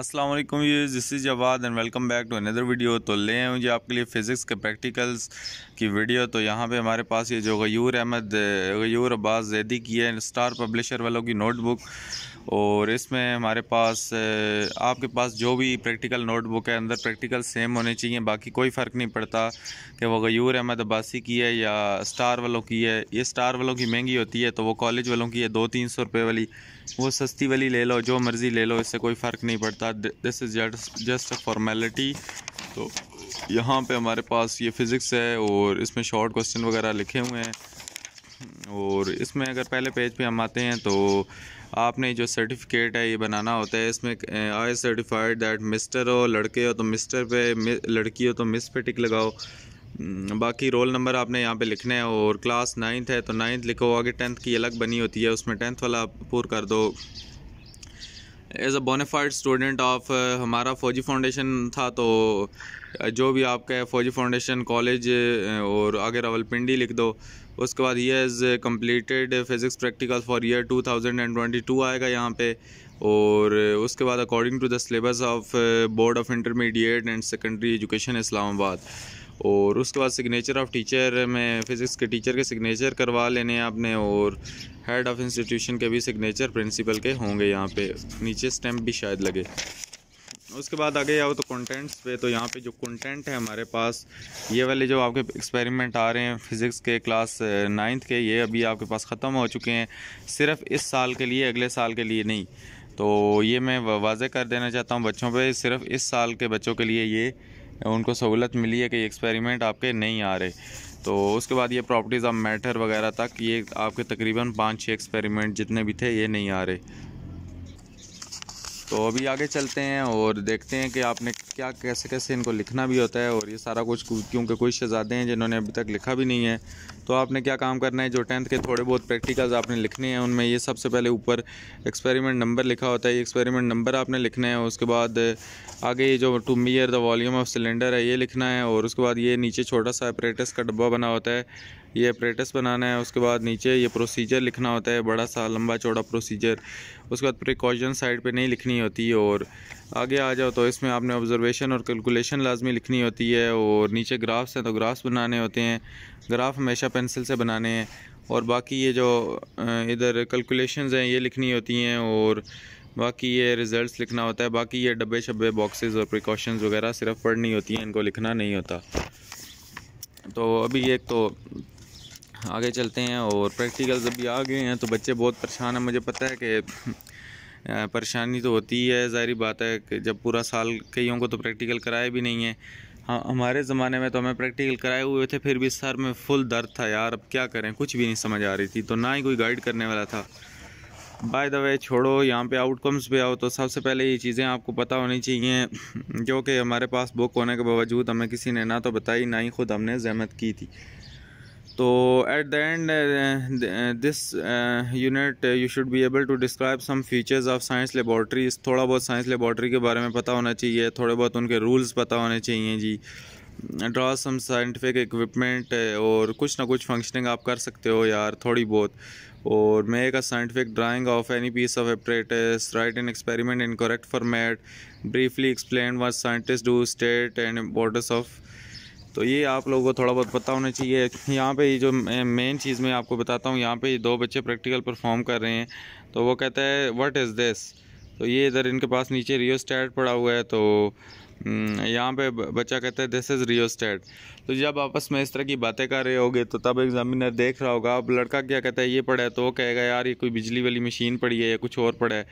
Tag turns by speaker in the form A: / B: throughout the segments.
A: अस्सलाम वालेकुम ये this is Jawad and welcome back to another video तो ले आऊँ जी आपके लिए फ़िज़िक्स के प्रैक्टिकल्स की वीडियो तो यहाँ पे हमारे पास ये जो गयूर अहमद गयूर अब्बास जैदी की है स्टार पब्लिशर वालों की नोटबुक और इसमें हमारे पास आपके पास जो भी प्रैक्टिकल नोटबुक है अंदर प्रैक्टिकल सेम होने चाहिए बाकी कोई फ़र्क नहीं पड़ता कि वो गयूर अहमद अब्बासी की है या स्टार वालों की है ये स्टार वालों की महंगी होती है तो वो कॉलेज वालों की है दो तीन सौ रुपये वाली वो सस्ती वाली ले लो जो मर्ज़ी ले लो इससे कोई फ़र्क नहीं पड़ता this is just a formality तो यहाँ पर हमारे पास ये फ़िज़िक्स है और इसमें शॉर्ट क्वेश्चन वगैरह लिखे हुए हैं और इसमें अगर पहले पेज पे हम आते हैं तो आपने जो सर्टिफिकेट है ये बनाना होता है इसमें आई सर्टिफाइड दैट मिस्टर हो लड़के हो तो मिस्टर पे लड़की हो तो मिस पे टिक लगाओ हम्म, बाकी रोल नंबर आपने यहाँ पे लिखना है और क्लास नाइन्थ है तो नाइन्थ लिखो आगे टेंथ की अलग बनी होती है उसमें टेंथ वाला पूर कर दो as a bonafide student of हमारा फौजी फाउंडेशन था तो uh, जो भी आपका फौजी फाउंडेशन कॉलेज uh, और आगे रावलपिंडी लिख दो उसके बाद ये as completed physics practical for year two thousand and twenty two आएगा यहाँ पे और उसके बाद according to the syllabus of board of intermediate and secondary education Islamabad और उसके बाद सिग्नेचर ऑफ टीचर में फ़िज़िक्स के टीचर के सिग्नेचर करवा लेने हैं आपने और हेड ऑफ़ इंस्टीट्यूशन के भी सिग्नेचर प्रिंसिपल के होंगे यहाँ पे नीचे स्टैम्प भी शायद लगे उसके बाद आगे आओ तो कंटेंट्स पे तो यहाँ पे जो कंटेंट है हमारे पास ये वाले जो आपके एक्सपेरिमेंट आ रहे हैं फिज़िक्स के क्लास नाइन्थ के ये अभी आपके पास ख़त्म हो चुके हैं सिर्फ इस साल के लिए अगले साल के लिए नहीं तो ये मैं वाजे कर देना चाहता हूँ बच्चों पे सिर्फ इस साल के बच्चों के लिए ये उनको सहूलत मिली है कि एक्सपेरिमेंट आपके नहीं आ रहे तो उसके बाद ये प्रॉपर्टीज़ ऑफ मैटर वगैरह तक ये आपके तकरीबन पाँच छः एक्सपेरिमेंट जितने भी थे ये नहीं आ रहे तो अभी आगे चलते हैं और देखते हैं कि आपने क्या कैसे कैसे इनको लिखना भी होता है और ये सारा कुछ क्योंकि कोई शहजादे हैं जिन्होंने अभी तक लिखा भी नहीं है तो आपने क्या काम करना है जो टेंथ के थोड़े बहुत प्रैक्टिकल्स आपने लिखने हैं उनमें ये सबसे पहले ऊपर एक्सपेरिमेंट नंबर लिखा होता है ये एक्सपेरिमेंट नंबर आपने लिखना है उसके बाद आगे ये जो to measure the volume of cylinder है ये लिखना है और उसके बाद ये नीचे छोटा सा अपरेटस का डब्बा बना होता है ये अप्रेटस बनाना है उसके बाद नीचे ये प्रोसीजर लिखना होता है बड़ा सा लंबा चौड़ा प्रोसीजर उसके बाद प्रिकॉशन साइड पे नहीं लिखनी होती और आगे आ जाओ तो इसमें आपने ऑब्जर्वेशन और कैलकुलेशन लाजमी लिखनी होती है और नीचे ग्राफ्स हैं तो ग्राफ्स बनाने होते हैं ग्राफ हमेशा पेंसिल से बनाने हैं और बाकी ये जो इधर कैलकुलेशन हैं ये लिखनी होती हैं और बाकी ये रिज़ल्ट्स लिखना होता है बाकी ये डब्बे शब्बे बॉक्सेस और प्रिकॉशंस वगैरह सिर्फ पढ़नी होती हैं इनको लिखना नहीं होता तो अभी एक तो आगे चलते हैं और प्रैक्टिकल्स अभी आ गए हैं तो बच्चे बहुत परेशान हैं मुझे पता है कि परेशानी तो होती है ज़ाहरी बात है कि जब पूरा साल कईयों को तो प्रैक्टिकल कराए भी नहीं है हाँ हमारे ज़माने में तो हमें प्रैक्टिकल कराए हुए थे फिर भी सर में फुल दर्द था यार अब क्या करें कुछ भी नहीं समझ आ रही थी तो ना ही कोई गाइड करने वाला था बाय द वे छोड़ो यहाँ पे आउटकम्स पे आओ तो सबसे पहले ये चीज़ें आपको पता होनी चाहिए जो कि हमारे पास बुक होने के बावजूद हमें किसी ने ना तो बताई ना ही खुद हमने जहमत की थी तो at the end this unit you should be able to describe some features of science laboratory थोड़ा बहुत साइंस लेबॉर्ट्री के बारे में पता होना चाहिए थोड़े बहुत उनके रूल्स पता होने चाहिए जी ड्रा सम साइंटिफिक इक्विपमेंट और कुछ ना कुछ फंक्शनिंग आप कर सकते हो यार थोड़ी बहुत और make scientific drawing of any piece of apparatus write an experiment in correct format briefly explain वाइंटिस्ट scientist do state and importance of तो ये आप लोगों को थोड़ा बहुत पता होना चाहिए यहाँ पे जो मेन चीज़ मैं आपको बताता हूँ यहाँ पे दो बच्चे प्रैक्टिकल परफॉर्म कर रहे हैं तो वो कहता है व्हाट इज़ दिस तो ये इधर इनके पास नीचे रियो स्टैट पड़ा हुआ है तो हम्म, यहाँ पे बच्चा कहता है दिस इज़ रियो स्टैट तो जब आपस में इस तरह की बातें कर रहे होगे तो तब एग्जामिनर देख रहा होगा अब लड़का क्या कहता है ये पढ़ा है तो वो कहेगा यार ये कोई बिजली वाली मशीन पड़ी है या कुछ और पड़ा है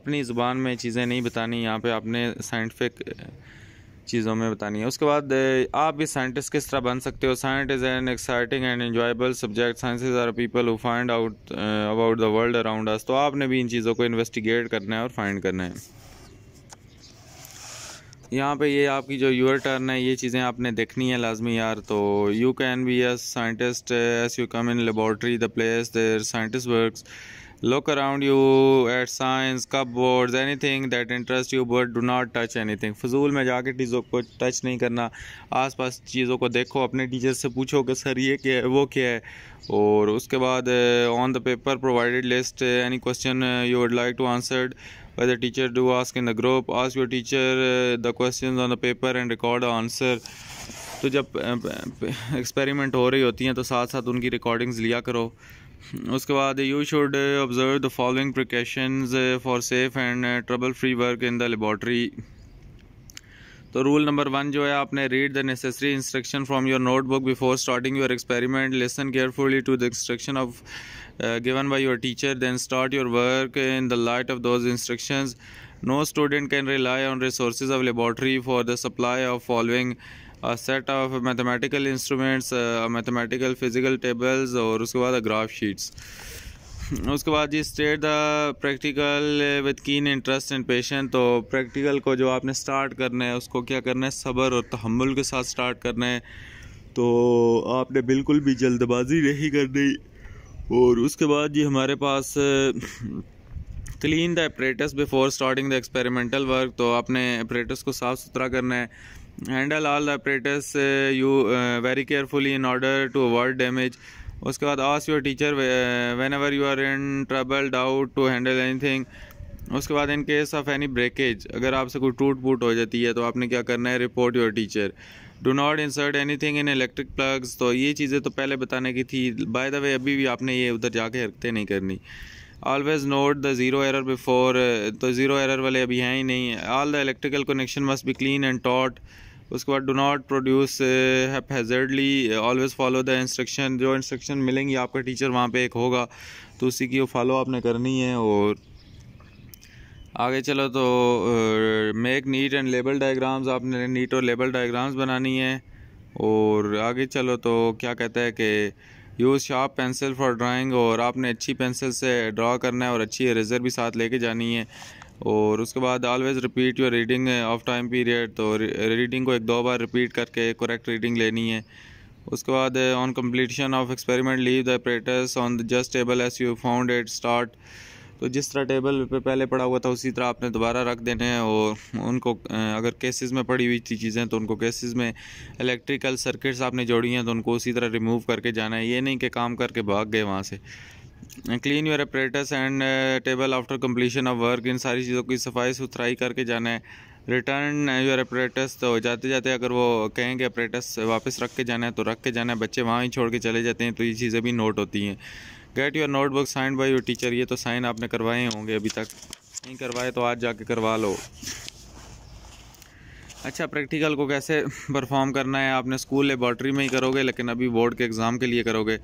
A: अपनी ज़ुबान में चीज़ें नहीं बतानी यहाँ पे आपने साइंटिफिक चीज़ों में बतानी है उसके बाद आप भी साइंटिस्ट किस तरह बन सकते हो science is an exciting and enjoyable subject sciences are people who find out about the world around us तो आपने भी इन चीज़ों को इन्वेस्टिगेट करना है और फाइंड करना है यहाँ पे ये आपकी जो यूर टर्न है ये चीज़ें आपने देखनी है लाजमी यार तो you can be a scientist as you come in laboratory the place there scientist work Look around you at signs, cupboards, anything that interests you but do not touch anything. फजूल में जाके चीज़ों को टच नहीं करना आसपास चीज़ों को देखो अपने टीचर से पूछो कि सर ये क्या है वो क्या है और उसके बाद on the paper provided list any question you would like to answered by the teacher do ask in the group ask your teacher uh, the questions on the paper and record the answer तो जब experiment हो रही होती हैं तो साथ साथ उनकी रिकॉर्डिंग्स लिया करो उसके बाद you should observe the following precaution for safe and trouble free work in the laboratory तो रूल नंबर वन जो है आपने read the necessary instruction from your notebook before starting your experiment listen carefully to the instruction of given by your teacher then start your work in the light of those instructions no student can rely on resource of laboratory for the supply of following a set of mathematical instruments mathematical physical tables और उसके बाद graph sheets उसके बाद जी state the practical with keen interest and patient तो practical को जो आपने स्टार्ट करना है उसको क्या करना है सब्र और तहमुल के साथ स्टार्ट करना है तो आपने बिल्कुल भी जल्दबाजी नहीं करनी और उसके बाद जी हमारे पास clean the apparatus before starting the experimental work तो आपने अप्रेटस को साफ़ सुथरा करना है handle all the you very carefully in order to avoid damage उसके बाद ask your teacher whenever you are in trouble doubt to handle anything उसके बाद in case of any breakage अगर आपसे कोई टूट फूट हो जाती है तो आपने क्या करना है report your teacher do not insert anything in electric plugs तो ये चीज़ें तो पहले बताने की थी बाय द वे अभी भी आपने ये उधर जाके हरकतें नहीं करनी always note the zero error before तो ज़ीरो एरर वाले अभी हैं ही नहीं all the electrical connection must be clean and taut उसके बाद do not produce haphazardly always follow the instruction जो इंस्ट्रक्शन मिलेंगी आपका टीचर वहाँ पे एक होगा तो उसी की वो फॉलो आपने करनी है और आगे चलो तो make neat and label diagrams आपने नीट और लेबल डायग्राम्स बनानी है और आगे चलो तो क्या कहता है कि use sharp pencil for drawing और आपने अच्छी पेंसिल से ड्रा करना है और अच्छी इरेजर भी साथ लेके जानी है और उसके बाद always repeat your reading of time period तो रीडिंग को एक दो बार रिपीट करके करेक्ट रीडिंग लेनी है उसके बाद on completion of experiment leave the operators on the just table as you found it start तो जिस तरह टेबल पे पहले पड़ा हुआ था उसी तरह आपने दोबारा रख देने हैं और उनको अगर केसेस में पड़ी हुई थी चीज़ें तो उनको केसेस में इलेक्ट्रिकल सर्किट्स आपने जोड़ी हैं तो उनको उसी तरह रिमूव करके जाना है ये नहीं कि काम करके भाग गए वहाँ से clean your apparatus and table after completion of work इन सारी चीज़ों की सफाई सुथराई करके जाना है रिटर्न योर अप्रेटस तो जाते जाते अगर वो कहें कि वापस रख के जाना है तो रख के जाना है बच्चे वहाँ ही छोड़ के चले जाते हैं तो ये चीज़ें भी नोट होती हैं get your notebook sign by your teacher ये तो साइन आपने करवाए होंगे अभी तक नहीं करवाए तो आज जाके करवा लो अच्छा प्रैक्टिकल को कैसे परफॉर्म करना है आपने स्कूल लेबॉर्ट्री में ही करोगे लेकिन अभी बोर्ड के एग्ज़ाम के लिए करोगे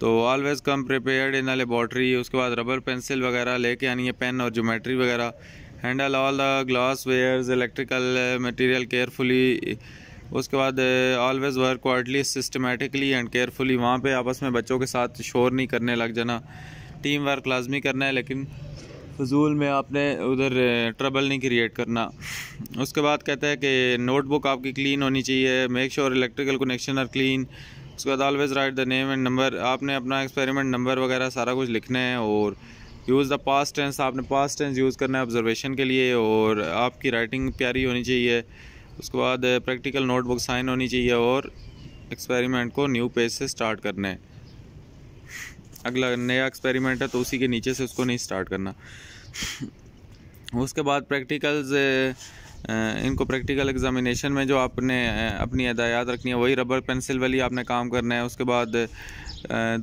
A: तो always come prepared in a laboratory उसके बाद रबर पेंसिल वगैरह लेके आनी है पेन और जोमेट्री वगैरह handle all the glass wares electrical material carefully उसके बाद always work quietly systematically and carefully वहाँ पे आपस में बच्चों के साथ शोर नहीं करने लग जाना टीम वर्क लाजमी करना है लेकिन फजूल में आपने उधर ट्रबल नहीं क्रिएट करना उसके बाद कहता है कि नोटबुक आपकी क्लीन होनी चाहिए make sure electrical connection are clean उसके बाद always write the name and number आपने अपना एक्सपेरिमेंट नंबर वगैरह सारा कुछ लिखना है और यूज़ द पास्ट टेंस आपने पास्ट टेंस यूज़ करना है ऑब्जर्वेशन के लिए और आपकी राइटिंग प्यारी होनी चाहिए उसके बाद प्रैक्टिकल नोटबुक साइन होनी चाहिए और एक्सपेरिमेंट को न्यू पेज से स्टार्ट करना है अगला नया एक्सपेरिमेंट है तो उसी के नीचे से उसको नहीं स्टार्ट करना उसके बाद प्रैक्टिकल्स इनको प्रैक्टिकल एग्जामिनेशन में जो आपने अपनी हदायत रखनी है वही रबर पेंसिल वाली आपने काम करना है उसके बाद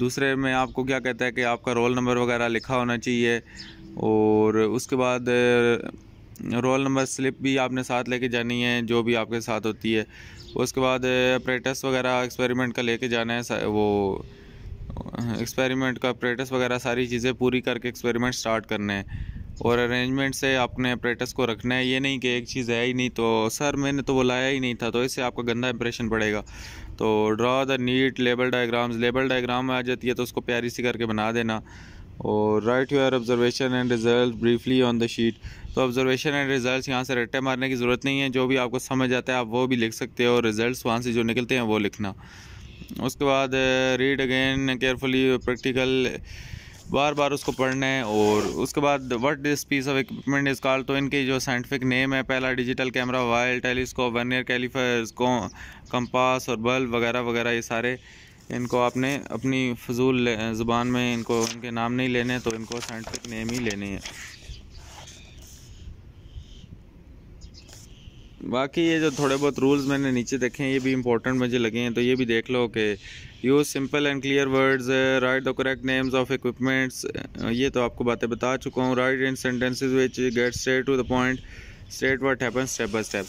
A: दूसरे में आपको क्या कहता है कि आपका रोल नंबर वगैरह लिखा होना चाहिए और उसके बाद रोल नंबर स्लिप भी आपने साथ लेके जानी है जो भी आपके साथ होती है उसके बाद प्रेटस वगैरह एक्सपेरिमेंट का लेके जाना है वो एक्सपेरिमेंट का प्रेटस वगैरह सारी चीज़ें पूरी करके एक्सपेरिमेंट स्टार्ट करने हैं और अरेंजमेंट से आपने प्रेटस को रखना है ये नहीं कि एक चीज़ है ही नहीं तो सर मैंने तो बुलाया ही नहीं था तो इससे आपका गंदा इंप्रेशन पड़ेगा तो draw the neat label diagrams label diagram आ जाती है तो उसको प्यारी सी करके बना देना और write your observation and result briefly on the sheet तो ऑब्जर्वेशन एंड रिजल्ट्स यहाँ से रट्टे मारने की ज़रूरत नहीं है जो भी आपको समझ आता है आप वो भी लिख सकते हो रिजल्ट्स वहाँ से जो निकलते हैं वो लिखना उसके बाद रीड अगेन केयरफुली प्रैक्टिकल बार बार उसको पढ़ना है और उसके बाद what this piece of equipment is call तो इनके जो साइंटिफिक नेम है पहला डिजिटल कैमरा वायल टेलीस्कोप वर्नियर कैलीफर्स को कंपास और बल्ब वगैरह वगैरह ये सारे इनको आपने अपनी फजूल uh, ज़ुबान में इनको इनके नाम नहीं लेने तो इनको साइंटिफिक नेम ही लेने हैं बाकी ये जो थोड़े बहुत रूल्स मैंने नीचे देखे हैं ये भी इंपॉर्टेंट मुझे लगे हैं तो ये भी देख लो कि use simple and clear words write the correct names of equipments ये तो आपको बातें बता चुका हूँ write in sentences which get straight to the point straight what happen step by step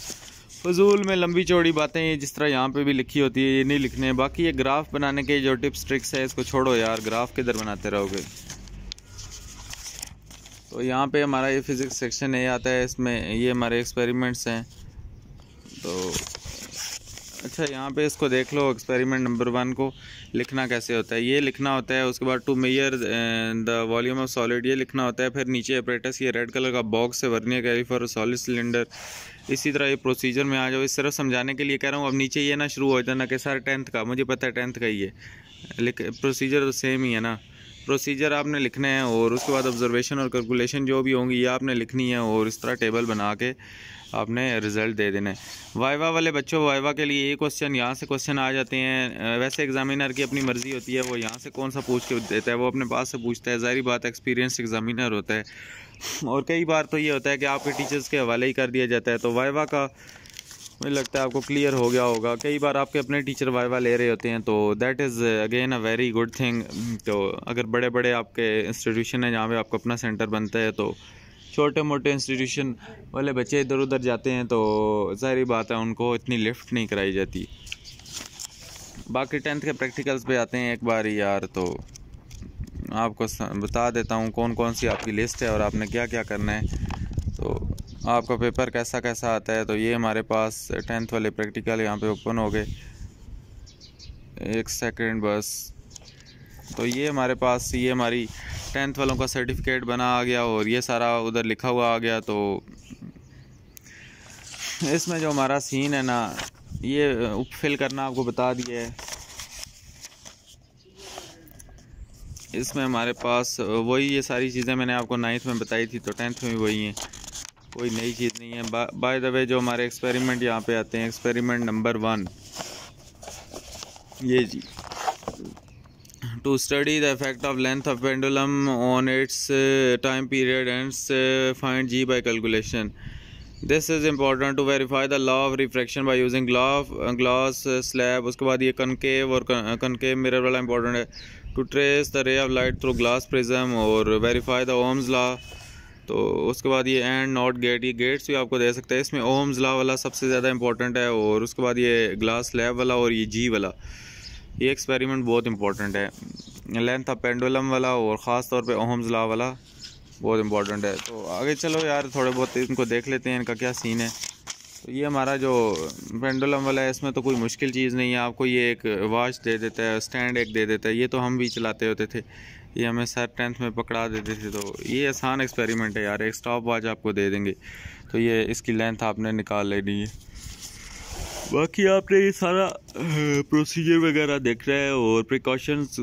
A: फजूल में लंबी चौड़ी बातें ये जिस तरह यहाँ पे भी लिखी होती है ये नहीं लिखने हैं बाकी ये ग्राफ बनाने के जो टिप्स ट्रिक्स है इसको छोड़ो यार ग्राफ किधर बनाते रहोगे तो यहाँ पे हमारा ये फिज़िक्स सेक्शन ये आता है इसमें ये हमारे एक्सपेरिमेंट्स हैं तो अच्छा यहाँ पे इसको देख लो एक्सपेरिमेंट नंबर वन को लिखना कैसे होता है ये लिखना होता है उसके बाद to measure the volume of solid ये लिखना होता है फिर नीचे अप्रेटस ये रेड कलर का बॉक्स है वर्नियर कैलिफर सॉलिड सिलेंडर इसी तरह ये प्रोसीजर में आ जाओ इस सिर्फ समझाने के लिए कह रहा हूँ अब नीचे ये ना शुरू हो जाना कि सर टेंथ का मुझे पता है टेंथ का ही है प्रोसीजर तो सेम ही है ना प्रोसीजर आपने लिखने हैं और उसके बाद ऑब्जर्वेशन और कैलकुलेशन जो भी होंगी ये आपने लिखनी है और इस तरह टेबल बना के आपने रिज़ल्ट दे देना है वाइवा वाले बच्चों वाइवा के लिए ये क्वेश्चन यहाँ से क्वेश्चन आ जाते हैं वैसे एग्जामिनर की अपनी मर्ज़ी होती है वो यहाँ से कौन सा पूछ के देता है वो अपने पास से पूछता है ज़ाहरी बात एक्सपीरियंस एग्जामिनर होता है और कई बार तो ये होता है कि आपके टीचर्स के हवाले ही कर दिया जाता है तो वाइवा का मुझे लगता है आपको क्लियर हो गया होगा कई बार आपके अपने टीचर वाइवा ले रहे होते हैं तो that is again a very good thing तो अगर बड़े बड़े आपके इंस्टीट्यूशन हैं जहाँ पे आपका अपना सेंटर बनता है तो छोटे मोटे इंस्टीट्यूशन वाले बच्चे इधर उधर जाते हैं तो जहरी बात है उनको इतनी लिफ्ट नहीं कराई जाती बाकी टेंथ के प्रैक्टिकल्स पे आते हैं एक बार यार तो आपको बता देता हूँ कौन कौन सी आपकी लिस्ट है और आपने क्या क्या करना है आपका पेपर कैसा कैसा आता है तो ये हमारे पास टेंथ वाले प्रैक्टिकल यहाँ पे ओपन हो गए एक सेकंड बस तो ये हमारे पास ये हमारी टेंथ वालों का सर्टिफिकेट बना आ गया और ये सारा उधर लिखा हुआ आ गया तो इसमें जो हमारा सीन है ना ये फिल करना आपको बता दिया है इसमें हमारे पास वही ये सारी चीज़ें मैंने आपको नाइन्थ में बताई थी तो टेंथ में भी वही हैं कोई नई चीज़ नहीं है बाय द वे जो हमारे एक्सपेरिमेंट यहाँ पे आते हैं एक्सपेरिमेंट नंबर वन ये जी to study the effect of length of pendulum on its time period and find g by calculation this is important to verify the law of refraction by using glass slab उसके बाद ये concave और concave mirror वाला important है to trace the ray of light through glass prism और verify the ohm's law तो उसके बाद ये एंड नॉट गेट ये गेट्स भी आपको दे सकता है इसमें ओम्स ला वाला सबसे ज़्यादा इंपॉर्टेंट है और उसके बाद ये ग्लास लैब वाला और ये जी वाला ये एक्सपेरिमेंट बहुत इंपॉर्टेंट है लेंथ ऑफ पेंडुलम वाला और ख़ास तौर पे ओम्स ला वाला बहुत इंपॉर्टेंट है तो आगे चलो यार थोड़े बहुत इनको देख लेते हैं इनका क्या सीन है तो ये हमारा जो पेंडुलम वाला है इसमें तो कोई मुश्किल चीज़ नहीं है आपको ये एक वॉच दे देता है स्टैंड एक दे देता है ये तो हम भी चलाते होते थे ये हमें सर टेंथ में पकड़ा देते थे तो ये आसान एक्सपेरिमेंट है यार एक स्टॉप वॉच आपको दे देंगे तो ये इसकी लेंथ आपने निकाल लेनी है बाकी आपने ये सारा प्रोसीजर वगैरह देख रहा है और प्रिकॉशंस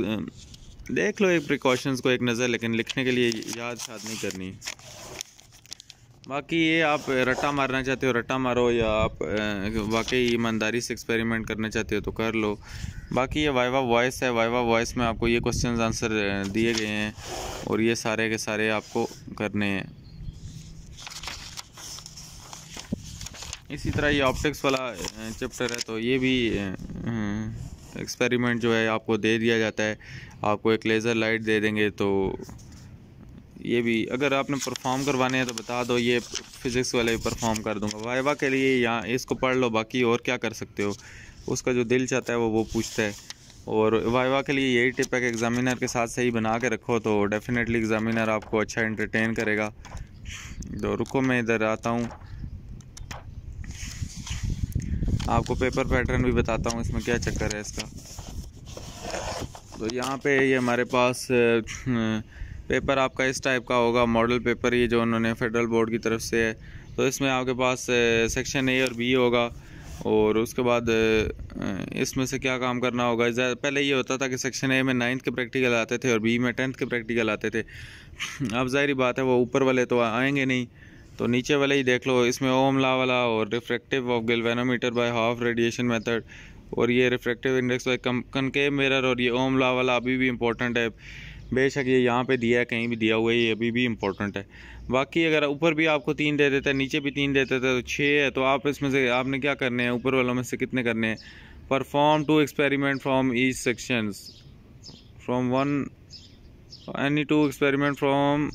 A: देख लो एक प्रिकॉशंस को एक नज़र लेकिन लिखने के लिए याद शाद नहीं करनी बाकी ये आप रट्टा मारना चाहते हो रट्टा मारो या आप वाकई ईमानदारी से एक्सपेरिमेंट करना चाहते हो तो कर लो बाकी ये वाइवा वॉइस है वाइवा वॉइस में आपको ये क्वेश्चन आंसर दिए गए हैं और ये सारे के सारे आपको करने हैं इसी तरह ये ऑप्टिक्स वाला चैप्टर है तो ये भी एक्सपेरिमेंट जो है आपको दे दिया जाता है आपको एक लेज़र लाइट दे देंगे तो ये भी अगर आपने परफॉर्म करवाने हैं तो बता दो ये फिज़िक्स वाले भी परफॉर्म कर दूंगा वाइवा के लिए यहाँ इसको पढ़ लो बाकी और क्या कर सकते हो उसका जो दिल चाहता है वो वो पूछता है और वाइवा के लिए यही टिप है कि एग्ज़ामिनर के साथ सही बना के रखो तो डेफिनेटली एग्ज़ामिनर आपको अच्छा इंटरटेन करेगा तो रुको मैं इधर आता हूँ आपको पेपर पैटर्न भी बताता हूँ इसमें क्या चक्कर है इसका तो यहाँ पे ये यह हमारे पास पेपर आपका इस टाइप का होगा मॉडल पेपर ये जो उन्होंने फेडरल बोर्ड की तरफ से है तो इसमें आपके पास सेक्शन ए और बी होगा और उसके बाद इसमें से क्या काम करना होगा पहले ये होता था कि सेक्शन ए में नाइन्थ के प्रैक्टिकल आते थे और बी में टेंथ के प्रैक्टिकल आते थे अब ज़ाहरी बात है वो ऊपर वाले तो आएंगे नहीं तो नीचे वाले ही देख लो इसमें ओम ला वाला और refractive of galvanometer by half radiation method और ये रिफ्रेक्टिव इंडेक्स बाय कम कनकेव मिरर और ये ओम ला वाला अभी भी इंपॉर्टेंट है बेशक ये यहाँ पे दिया है कहीं भी दिया हुआ है ये अभी भी इम्पोर्टेंट है बाकी अगर ऊपर भी आपको तीन दे देता है नीचे भी तीन दे देता है तो छः है तो आप इसमें से आपने क्या करने हैं ऊपर वालों में से कितने करने हैं perform two experiment from E sections from one any two experiment from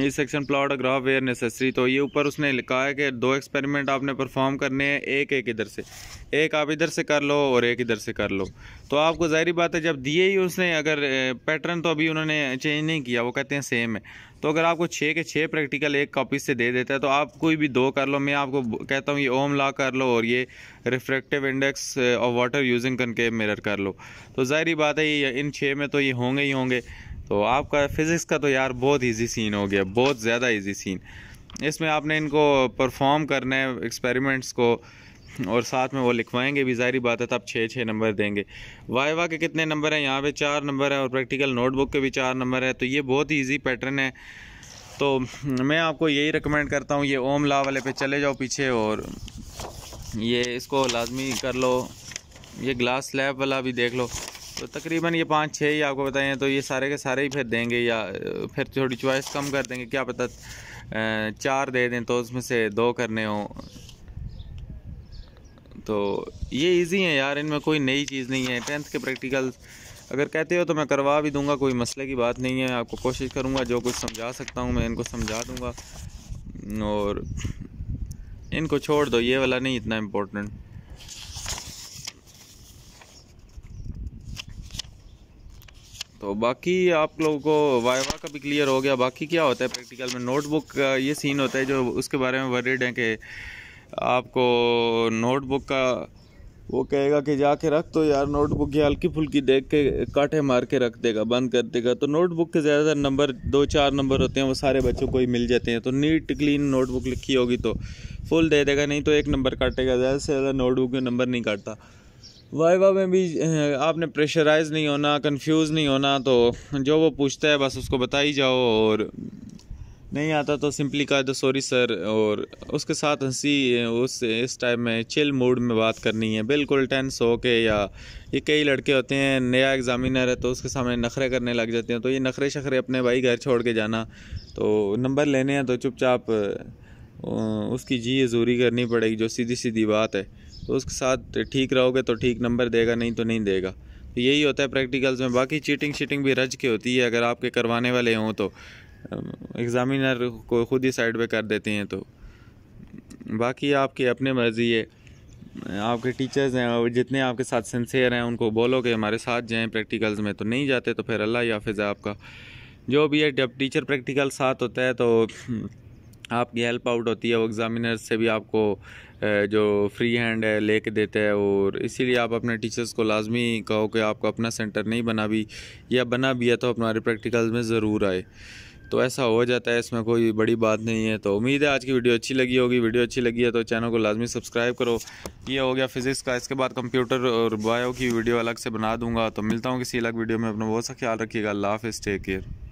A: इस section plot graph where necessary तो ये ऊपर उसने लिखा है कि दो एक्सपेरिमेंट आपने परफॉर्म करने हैं एक एक इधर से एक आप इधर से कर लो और एक इधर से कर लो तो आपको ज़ाहरी बात है जब दिए ही उसने अगर पैटर्न तो अभी उन्होंने चेंज नहीं किया वो कहते हैं सेम है तो अगर आपको छः के छः प्रैक्टिकल एक कॉपी से दे देता है तो आप कोई भी दो कर लो मैं आपको कहता हूँ ये ओम ला कर लो और ये refractive index of water using करके मिरर कर लो तो ज़ाहरी बात है ये इन छः में तो ये होंगे ही होंगे तो आपका फिज़िक्स का तो यार बहुत ईजी सीन हो गया बहुत ज़्यादा ईजी सीन इसमें आपने इनको परफॉर्म करना है एक्सपेरिमेंट्स को और साथ में वो लिखवाएंगे भी जारी बात है तब तो छः छः नंबर देंगे वाइवा के कितने नंबर हैं यहाँ पे चार नंबर है और प्रैक्टिकल नोटबुक के भी चार नंबर है तो ये बहुत ही ईजी पैटर्न है तो मैं आपको यही रिकमेंड करता हूँ ये ओम ला वाले पे चले जाओ पीछे और ये इसको लाजमी कर लो ये ग्लास स्लैब वाला भी देख लो तो तकरीबन ये पाँच छः ही आपको बताएं तो ये सारे के सारे ही फिर देंगे या फिर थोड़ी चॉइस कम कर देंगे क्या पता चार दे दें तो उसमें से दो करने हों तो ये इजी है यार इनमें कोई नई चीज़ नहीं है टेंथ के प्रैक्टिकल अगर कहते हो तो मैं करवा भी दूंगा कोई मसले की बात नहीं है आपको कोशिश करूँगा जो कुछ समझा सकता हूँ मैं इनको समझा दूँगा और इनको छोड़ दो ये वाला नहीं इतना इम्पोर्टेंट तो बाकी आप लोगों को वाइवा का भी क्लियर हो गया बाकी क्या होता है प्रैक्टिकल में नोटबुक का ये सीन होता है जो उसके बारे में वरीड हैं कि आपको नोटबुक का वो कहेगा कि जाके रख तो यार नोटबुक ये हल्की फुल्की देख के काटे मार के रख देगा बंद कर देगा तो नोटबुक के ज़्यादातर नंबर दो चार नंबर होते हैं वो सारे बच्चों को ही मिल जाते हैं तो नीट क्लीन नोटबुक लिखी होगी तो फुल दे देगा नहीं तो एक नंबर काटेगा ज़्यादा से ज़्यादा नोटबुक में नंबर नहीं काटता वाइवा में भी आपने प्रेशराइज नहीं होना कंफ्यूज नहीं होना तो जो वो पूछता है बस उसको बता ही जाओ और नहीं आता तो सिंपली कहा दो सॉरी सर और उसके साथ हंसी उस इस टाइप में चिल मूड में बात करनी है बिल्कुल टेंस हो के या ये कई लड़के होते हैं नया एग्ज़ामिनर है तो उसके सामने नखरे करने लग जाते हैं तो ये नखरे शखरे अपने भाई घर छोड़ के जाना तो नंबर लेने हैं तो चुपचाप उसकी जी हजूरी करनी पड़ेगी जो सीधी सीधी बात है तो उसके साथ ठीक रहोगे तो ठीक नंबर देगा नहीं तो नहीं देगा तो यही होता है प्रैक्टिकल्स में बाकी चीटिंग शीटिंग भी रज के होती है अगर आपके करवाने वाले हों तो एग्ज़ामिनर को ख़ुद ही साइड पे कर देते हैं तो बाकी आपकी अपने मर्ज़ी है आपके टीचर्स हैं और जितने आपके साथ सिंसेयर हैं उनको बोलो कि हमारे साथ जाएं प्रैक्टिकल्स में तो नहीं जाते तो फिर अल्लाह हाफिज़ है आपका जो भी है जब टीचर प्रैक्टिकल साथ होता है तो आपकी हेल्प आउट होती है वो एग्ज़ामिनर से भी आपको जो फ्री हैंड है ले देते हैं और इसीलिए आप अपने टीचर्स को लाजमी कहो कि आपको अपना सेंटर नहीं बना भी या बना भी है तो हमारे प्रैक्टिकल्स में ज़रूर आए तो ऐसा हो जाता है इसमें कोई बड़ी बात नहीं है तो उम्मीद है आज की वीडियो अच्छी लगी होगी वीडियो अच्छी लगी है तो चैनल को लाजमी सब्सक्राइब करो ये हो गया फिज़िक्स का इसके बाद कंप्यूटर और बायो की वीडियो अलग से बना दूंगा तो मिलता हूँ किसी अलग वीडियो में अपना बहुत सा ख्याल रखिएगा लाफ हाफ़ टेक केयर